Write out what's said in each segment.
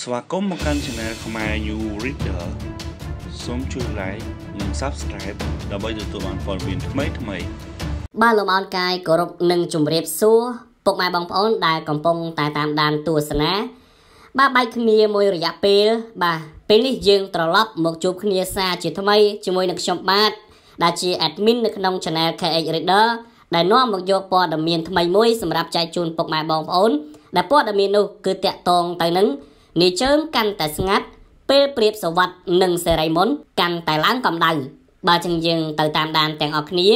ស្វាគមន៍មកកាន់ Channel ខ្មែរ New Reader សូមជួយ Like និង Subscribe ដើម្បីទទួលបានព័ត៌មានថ្មីថ្មីបាទលោកអនកាយគោរពនិងជម្រាបសួរពុកម៉ែបងប្អូន ដែលកំពុងតែតាមដានទស្សនា បាទបាយគ្នាមួយរយៈពេល បាទពេលនេះយើងត្រឡប់មកជួបគ្នាសារជាថ្មីជាមួយនឹងខ្ញុំបាទដែលជា admin នៅក្នុង Channel KH Reader ដែលនាំមកយកព័ត៌មានថ្មីមួយសម្រាប់ចែកជូនពុកម៉ែបងប្អូនដែលព័ត៌មាននោះគឺតាក់ទងទៅនឹងនាជើងកាន់តែស្ងាត់ពេលប្រៀបសវັດនិងសេរីមុន កាន់តែឡើងកម្ដៅបើចឹងយើង ទៅតាមដានទាំងអស់គ្នា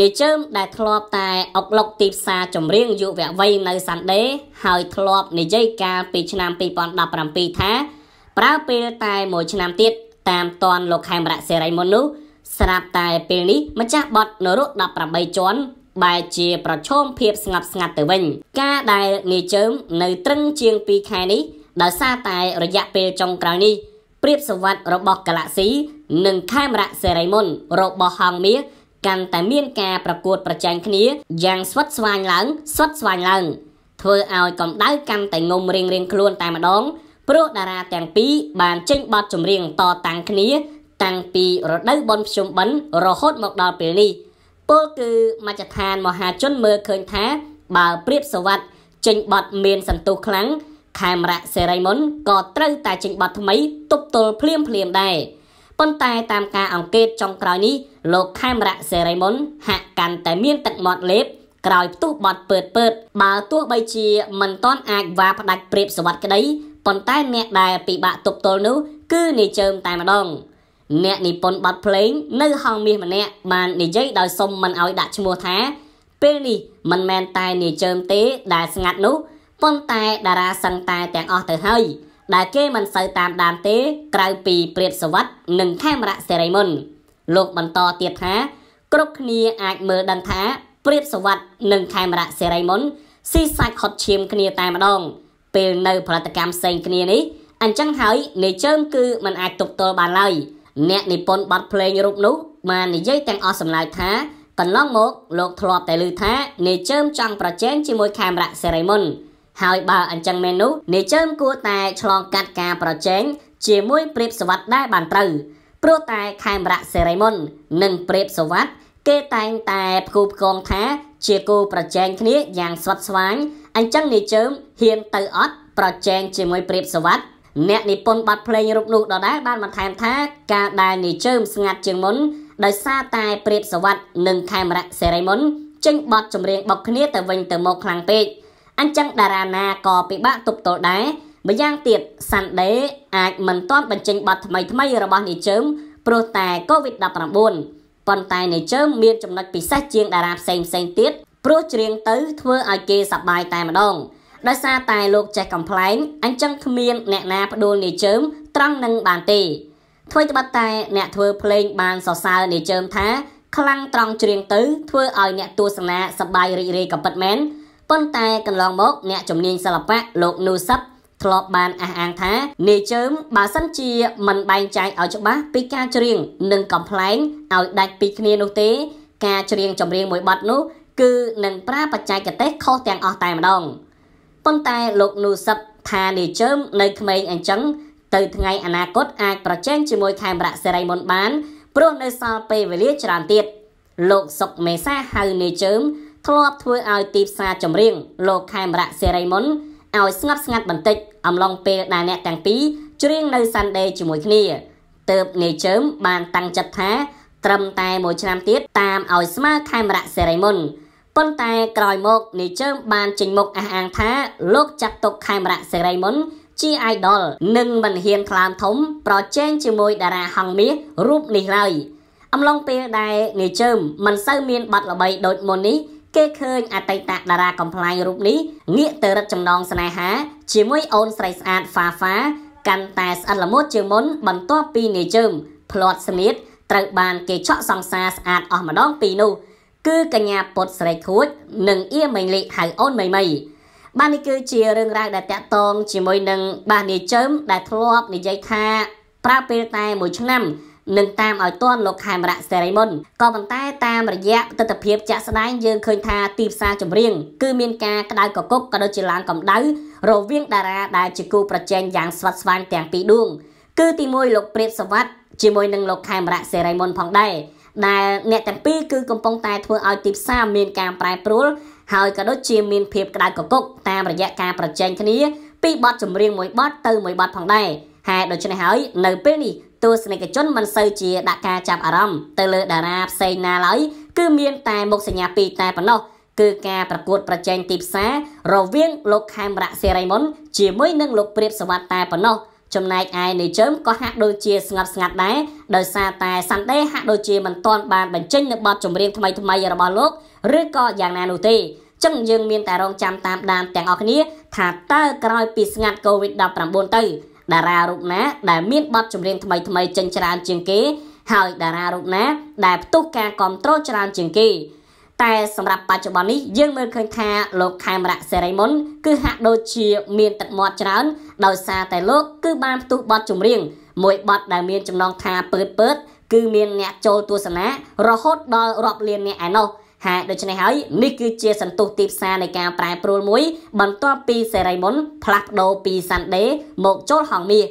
នាជើងដែលធ្លាប់តែអុកឡុកទីផ្សារចម្រៀងយុវវ័យនៅសាន់ដេហើយធ្លាប់និយាយកាលពីឆ្នាំ2017ថា ប្រើពេលតែមួយឆ្នាំទៀតតាមតនលោកខេមរៈសេរីមុននោះស្រាប់តែពេលនេះម្ចាស់បតនរុ18ជាន់បែជាប្រឈមភាពស្ងប់ស្ងាត់ទៅវិញ ការដែលនាយជើមនៅត្រឹងជាង2ខែនេះដោយសារតែរយៈពេលចុងក្រោយនេះព្រៀបសវត្តរបស់កាឡាក់ស៊ីនិងខេមរៈសេរីមុនរបស់ហងមាសកាន់តែមានការប្រកួតប្រជែងគ្នាយ៉ាងស្វិតស្វាញឡើងស្វិតស្វាញឡើងធ្វើឲ្យកម្ដៅកាន់តែងុំរៀងរៀងខ្លួនតែម្ដងព្រោះតារាទាំងពីរបានចេញបទចម្រៀងតតាំងគ្នាតាំងពីរដូវបុណ្យភ្ជុំបិណ្ឌរហូតមកដល់ពេលនេះពលគឺមជ្ឈដ្ឋានមហាជនមើលឃើញថា បើព្រៀបសវត្តចេញបទមានសន្ទុះខ្លាំងខេមរៈសេរីមុនក៏ត្រូវតែចេញប័ណ្ណថ្មីទប់ទល់ភ្លាមភ្លាមដែរប៉ុន្តែតាមការអង្កេតចុងក្រោយនេះលោកខេមរៈសេរីមុនហាក់កាន់តែមានទឹកមាត់លេបក្រោយផ្ទុះប័ណ្ណពើតពើតបើទោះបីជាមិនទាន់អាចវ៉ាផ្ដាច់ព្រៀបសវត្ថក្តីប៉ុន្តែអ្នក ដែលពិបាកទប់ទល់នោះ គឺនាយចើមតែម្ដងអ្នកនិពន្ធបទភ្លេង នៅហងមាសម្នាក់បាននិយាយដោយសុំមិនឲ្យដាក់ឈ្មោះថា ពេលនេះមិនមែនតែនាយចើមទេដែលស្ងាត់នោះប៉ុន្តែតារាសឹងតែទាំងអស់ទៅហើយដែលគេមិនសូវតាមដានទេក្រៅពីព្រាបសវັດនិងខេមរៈសេរីមុនលោកបន្តទៀតថា គ្រប់គ្នាអាចមើលដឹងថាព្រាបសវັດនិងខេមរៈសេរីមុនស៊ីសាច់ខុតឈាមគ្នាតែម្ដងពេលនៅ ផលិតកម្មផ្សេងគ្នានេះអញ្ចឹងហើយនៃជើមគឺมันអាចទប់ទល់បានឡើយអ្នកនិពន្ធបទភ្លេងរូបនោះបាននិយាយទាំងអស់សម្លាយថា កន្លងមកលោកធ្លាប់តែឮថានៃជើមចង់ប្រជែងជាមួយខេមរៈសេរីមុនហើយបើអញ្ចឹងមែននោះនាយចើមគួរតែឆ្លងកាត់ការប្រជែងជាមួយព្រាបសវັດដែរបានត្រូវព្រោះតែខេមរៈសេរីមុននិងព្រាបសវັດគេតែងតែផ្គូផ្គងថាជាគូប្រជែងគ្នាយ៉ាងស្វិតស្វាញអញ្ចឹងនាយចើមហ៊ានទៅអត់ប្រជែងជាមួយព្រាបសវັດអ្នកនិពន្ធបទភ្លេងរូបនោះដដែលបានបន្ថែមថា ការដែលនាយចើមស្ងាត់ជាងមុនដោយសារតែព្រាបសវັດនិងខេមរៈសេរីមុនចេញបទចម្រៀងបុកគ្នាទៅវិញទៅមកខ្លាំងពេកអញ្ចឹងតារាណាក៏ពិបាកទប់ទល់ដែរម្យ៉ាងទៀតសាន់ដេអាចមិនទាន់បញ្ចេញប័ណ្ណថ្មីថ្មីរបស់នាយជើមព្រោះតែ COVID-19 ប៉ុន្តែនាយជើមមានចំណុចពិសេសជាងតារាផ្សេងផ្សេងទៀតព្រោះច្រៀងទៅធ្វើឲ្យគេសប្បាយតែម្ដងដោយសារតែលោកចេះកំ pl ែងអញ្ចឹងគ្មាន អ្នកណាផ្ដួលនាយជើមត្រង់នឹងបានទេធ្វើត្បិតតែអ្នកធ្វើភ្លេង បានសរសើរនាយជើមថាខ្លាំងត្រង់ច្រៀងទៅធ្វើឲ្យអ្នកទស្សនាសប្បាយរីករាយក៏ពិតមែនប៉ុន្តែកន្លងមកអ្នកជំនាញសិល្បៈលោកនូសាប់ធ្លាប់បានអះអាងថានាយជើមបើសិនជា មិនបែងចែកឲ្យច្បាស់ពីការច្រៀងនិងកំ pl ែងឲ្យដាច់ពីគ្នានោះទេការច្រៀងចម្រៀងមួយបទនោះគឺនឹងប្រើបច្ចេកទេសខុសទាំងអស់តែម្ដងប៉ុន្តែលោកនូសិបថានាយជើមនៅក្មេងអញ្ចឹងទៅថ្ងៃអនាគតអាចប្រជែងជាមួយខេមរៈសេរីមុនបានព្រោះនៅសល់ពេលវេលា ច្រើនទៀតលោកសុកមេសាហៅនាយជើមធ្លាប់ធ្វើឲ្យទីផ្សារចម្រៀងលោកខេមរៈសេរីមុនឲ្យស្ងប់ស្ងាត់បន្តិចអំឡុងពេលដែលអ្នកទាំងពីរច្រៀងនៅ Sunday ជាមួយគ្នាទៅបនាយជើម បានតាំងចិត្តថា ត្រឹមតែមួយឆ្នាំទៀតតាមឲ្យស្មើខេមរៈសេរីមុនប៉ុន្តែក្រោយមកនាយជើមបានចេញមុខអះអាងថាលោកចាត់ទុកខេមរៈសេរីមុន ជា idol និងមិនហ៊ានខ្លាមធំប្រជែងជាមួយតារាហង្សមាសរូបនេះឡើយអំឡុងពេលដែលនាយជើមមិនសូវមានប័ណ្ណល្បីដូចមុននេះគេឃើញអតីតតារាកំ pl ែងរូបនេះងាកទៅរឹតចំណងស្នេហា ជាមួយអូនស្រីស្អាតហ្វាហ្វាកាន់តែស្អិតល្មួតជាងមុន បន្ទាប់ពីនាយជើងផ្លាត់ស្មៀតត្រូវបានគេឆក់សង្សារស្អាតអស់ម្ដងពីនោះគឺកញ្ញាពុតស្រីខួចនិងអៀមេងលីហៅអូនមីមីបាននេះគឺជារឿងរ៉ាវដែលតាក់ទងជាមួយនឹងបាទនាយជើមដែលធ្លាប់និយាយថាប្រើពេលតែមួយឆ្នាំនិងតាមឲ្យទាន់លោកខេមរៈសេរីមុនក៏ប៉ុន្តែតាមរយៈទស្សនវិជ្ជាជាក់ស្ដែងយើងឃើញថាទីផ្សារចម្រៀងគឺមានការក្តៅកគុកក៏ដូចជាឡើងកម្ដៅរវាងតារាដែលជាគូប្រជែងយ៉ាងស្វិតស្វាញទាំងពីរដួងគឺទី1លោកព្រាបសវັດជាមួយនឹងលោកខេមរៈសេរីមុនផងដែរដែលអ្នកទាំងពីរគឺកំពុងតែធ្វើឲ្យទីផ្សារមានការប្រែប្រួលហើយក៏ដូចជាមានភាពក្តៅកគុកតាមរយៈការប្រជែងគ្នាពីបទចម្រៀងមួយបទទៅមួយបទផងដែរហេតុដូច្នេះហើយនៅពេលនេះទស្សនិកជនមិនសូវជាដាក់ការចាប់អារម្មណ៍ទៅលើតារាផ្សេងណាឡើយគឺមាន តែមុខសញ្ញាពីរតែប៉ុណ្ណោះគឺការប្រកួតប្រជែងទីផ្សាររវាង លោកខេមរៈសេរីមុន ជាមួយនឹងលោកព្រាបសវត្តតែប៉ុណ្ណោះចំណែកឯនៃជើមក៏ហាក់ដូចជាស្ងប់ស្ងាត់ដែរដោយសារតែសាន់ដេហាក់ដូចជាមិនទាន់បានបញ្ចេញនូវបទចម្រៀងថ្មីថ្មីរបស់លោកឬក៏យ៉ាងណានោះទេចឹងយើងមានតែរងចាំតាមដានទាំងអស់គ្នា ថាតើក្រោយពីស្ងាត់ COVID-19 ទៅតារារូបណាដែលមានបទចម្រៀងថ្មីថ្មីចេញច្រើនជាងគេ ហើយតារារូបណា ដែលផ្ទុះការគ្រប់គ្រងច្រើន ជាងគេតែសម្រាប់បច្ចុប្បន្ននេះយើងមើលឃើញថាលោកខេមរៈសេរីមុនគឺហាក់ដូចជាមានទឹកមាត់ច្រើន ដោយសារតែលោក គឺបានផ្ទុះបទចម្រៀងមួយបទដែលមានចំណងថាពើតពើតគឺមានអ្នកចូលទស្សនា រហូតដល់រាប់លានអ្នកឯណោះថាដូច្នេះហើយនេះគឺជាសន្ទុះទីផ្សារនៃការប្រែប្រួលមួយ បន្ទាប់ពីសេរីមុនផ្លាស់ប្ដូរពី Sunday មកចូលហងមាស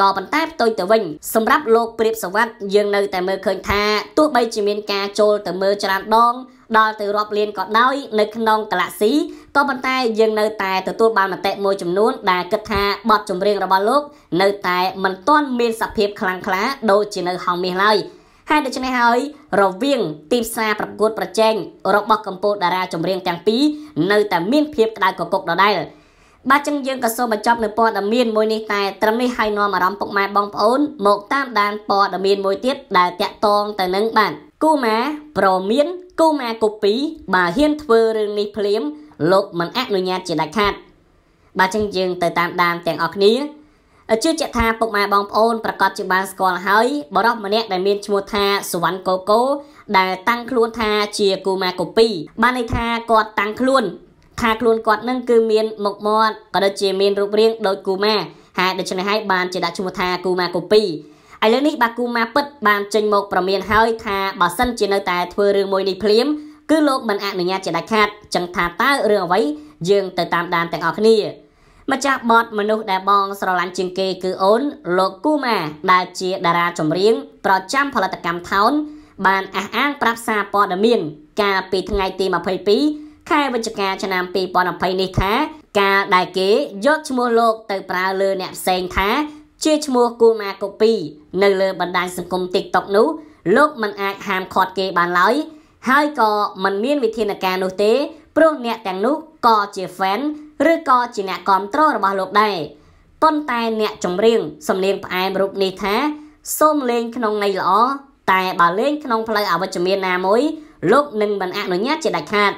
ក៏ប៉ុន្តែផ្ទុយទៅវិញ សម្រាប់លោកព្រាបសវັດយើងនៅតែមើលឃើញថាទោះបីជាមានការចូល ទៅមើលច្រើនដង ដល់ទៅរាប់លានក៏ដោយ នៅក្នុងកាឡាក់ស៊ីក៏ប៉ុន្តែយើងនៅតែទទួលបានមតិមួយចំនួនដែលគិតថាបទចម្រៀងរបស់លោក នៅតែមិនទាន់មានសភាពខ្លាំងក្លា ដូចជានៅហងមាសឡើយ។ហើយដូច្នេះហើយរវាង ទីផ្សារប្រកួតប្រជែងរបស់កម្ពុជាតារាចម្រៀងទាំងពីរនៅតែមានភាពក្តៅកគុកដដែល បាទចឹងយើងក៏សូមបញ្ចប់នៅព័ត៌មានមួយនេះតែត្រឹមនេះហើយនាំអារម្មណ៍ពុកម៉ែបងប្អូន មកតាមដានព័ត៌មានមួយទៀតដែលតាក់ទងទៅនឹងបាទគូម៉ាប្រមានគូម៉ាកូពីបើហ៊ានធ្វើរឿងនេះភ្លាមលោកមិនអនុញ្ញាតជាដាច់ខាត បាទចឹងយើងទៅតាមដានទាំងអស់គ្នាជឿជាក់ថាពុកម៉ែបងប្អូនប្រកាសជាបានស្គាល់ហើយបរិសម្នាក់ដែលមានឈ្មោះថាសវណ្ណកូកូដែលតាំងខ្លួនថាជាគូម៉ាកូពី បានន័យថាគាត់តាំងខ្លួនថាខ្លួនគាត់នឹងគឺមានមុខមាត់ក៏ដូចជាមានរូបរាងដូចគូម៉ាហើយដូច្នេះហើយបានជាដាក់ឈ្មោះថាគូម៉ាកូពីឥឡូវនេះបាទគូម៉ាពិតបានចេញមកប្រមានហើយថាបើសិនជានៅតែធ្វើរឿងមួយនេះភ្លាម គឺលោកមិនអនុញ្ញាតជាដាច់ខាតចឹងថាតើរឿងអ្វីយើងទៅតាមដានទាំងអស់គ្នាម្ចាស់បតមនុស្សដែលបងស្រឡាញ់ជាងគេគឺអូនលោកគូម៉ាដែលជាតារាចម្រៀងប្រចាំផលិតកម្មថោនបានអះអាងប្រាប់សារព័ត៌មាន កាលពីថ្ងៃទី22ខែវិច្ឆិកាឆ្នាំ2020នេះថាកាលដែលគេយកឈ្មោះលោក ទៅប្រើលើអ្នកផ្សេងថា ជាឈ្មោះគូម៉ាកូពីនៅលើ បណ្ដាញសង្គម TikTok នោះលោកមិនអាចហាមឃាត់គេបានឡើយហើយក៏មិនមាន វិធានការនោះទេព្រោះអ្នកទាំងនោះក៏ជា fan ឬក៏ជាអ្នកគ្រប់គ្រងរបស់លោកដែរប៉ុន្តែអ្នកចម្រៀងសំនៀងផ្អែមរូបនេះថាសូមលេងក្នុងន័យល្អតែបើលេងក្នុងផ្លូវអវិជ្ជមានណាមួយលោកនឹងមិនអនុញ្ញាតជាដាច់ខាត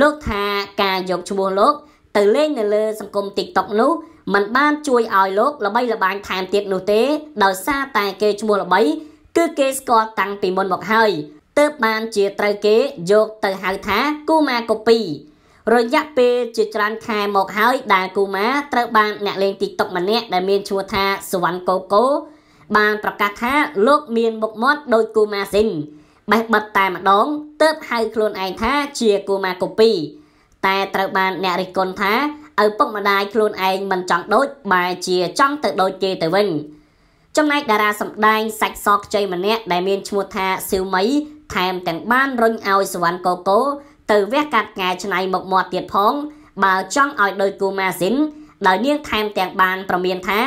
លោកថាការយកឈ្មោះលោក ទៅលេង នៅលើសង្គម TikTok នោះมันបាន ជួយឲ្យលោកល្បីល្បាញថែមទៀតនោះទេដោយសារតែគេឈ្មោះល្បីគឺគេស្គាល់តាំងពីមុនមកហើយទើបបានជាត្រូវគេយកទៅហៅថាគូម៉ាកូពីរយៈពេលជាច្រើនខែមកហើយដែលគូម៉ាត្រូវបានអ្នកលេង TikTok ម្នាក់ដែលមានឈ្មោះថាសវណ្ណកូកូបានប្រកាសថាលោកមានមុខមាត់ដោយគូម៉ាស៊ីនបេះបិទតែម្ដងទើបហៅខ្លួនឯងថាជាគូម៉ាកូពីតែត្រូវបានអ្នករិះគន់ថាឪពុកម្ដាយខ្លួនឯងមិនចង់ដូចបែរជាចង់ទៅដូចគេទៅវិញចំណែក តារាសម្ដែងសាច់សខ្ចីម្នាក់ដែលមានឈ្មោះថាសៀវមីថែមទាំងបានរុញឲ្យសវណ្ណកូកូទៅវះកាត់កែឆ្នៃមុខមាត់ទៀតផង បើចង់ឲ្យដូចគូម៉ាស៊ីនដោយនាងថែមទាំងបាន ប្រមានថា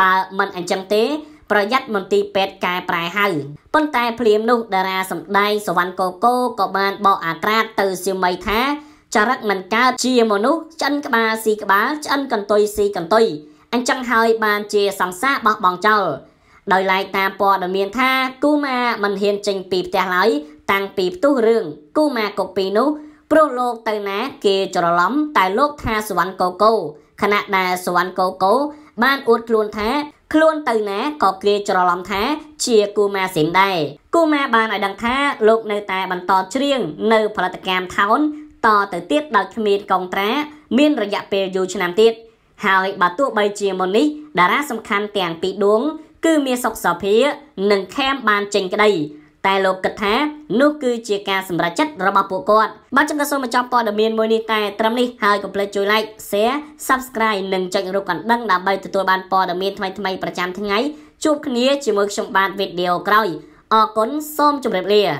បើមិនអញ្ចឹងទេ ប្រយ័ត្នមន្ទីរពេទ្យកែប្រែហៅប៉ុន្តែភ្លាមនោះតារាសម្ដែងសវណ្ណកូកូក៏បានបកអាត្រាទៅសៀម័យថាចរិតមិនកើតជាមនុស្សឆ្អិនក្បាលស៊ីក្បាលឆ្អិនកន្ទុយស៊ីកន្ទុយអញ្ចឹងហើយបានជាសង្សារបោះបង់ចោលដោយឡែកតាមព័ត៌មានថាគូម៉ាមិនហ៊ានចេញពីផ្ទះឡើយតាំងពីផ្ទុះរឿងគូម៉ាកូពីនោះព្រោះលោកទៅណាគេច្រឡំតែលោកថាសវណ្ណកូកូខណៈដែលសវណ្ណកូកូបានអួតខ្លួនថាខ្លួនទៅណាក៏គេច្រឡំថាជាគូម៉ាស៊ីនដែរគូម៉ាបានឲ្យដឹងថាលោកនៅតែបន្តច្រៀងនៅផលិតកម្មថោនតទៅទៀតដោយគ្មានកងត្រាមានរយៈពេលយូរឆ្នាំទៀតហើយបើទោះបីជាមុននេះតារាសំខាន់ទាំងពីរដួង គឺមានសុកសភា និងខេមបានចេញក្តីតែលោកគិតថា នោះគឺជាការសម្រេចចិត្តរបស់ពួកគាត់បាទចឹងក៏សូមបញ្ចប់ព័ត៌មានមួយនេះតែត្រឹមនេះហើយកុំភ្លេចជួយ like share subscribe និងចុចរូបកណ្ដឹងដើម្បីទទួលបានព័ត៌មានថ្មីៗប្រចាំថ្ងៃជួបគ្នាជាមួយខ្ញុំបាទវីដេអូក្រោយអរគុណសូមជម្រាបលា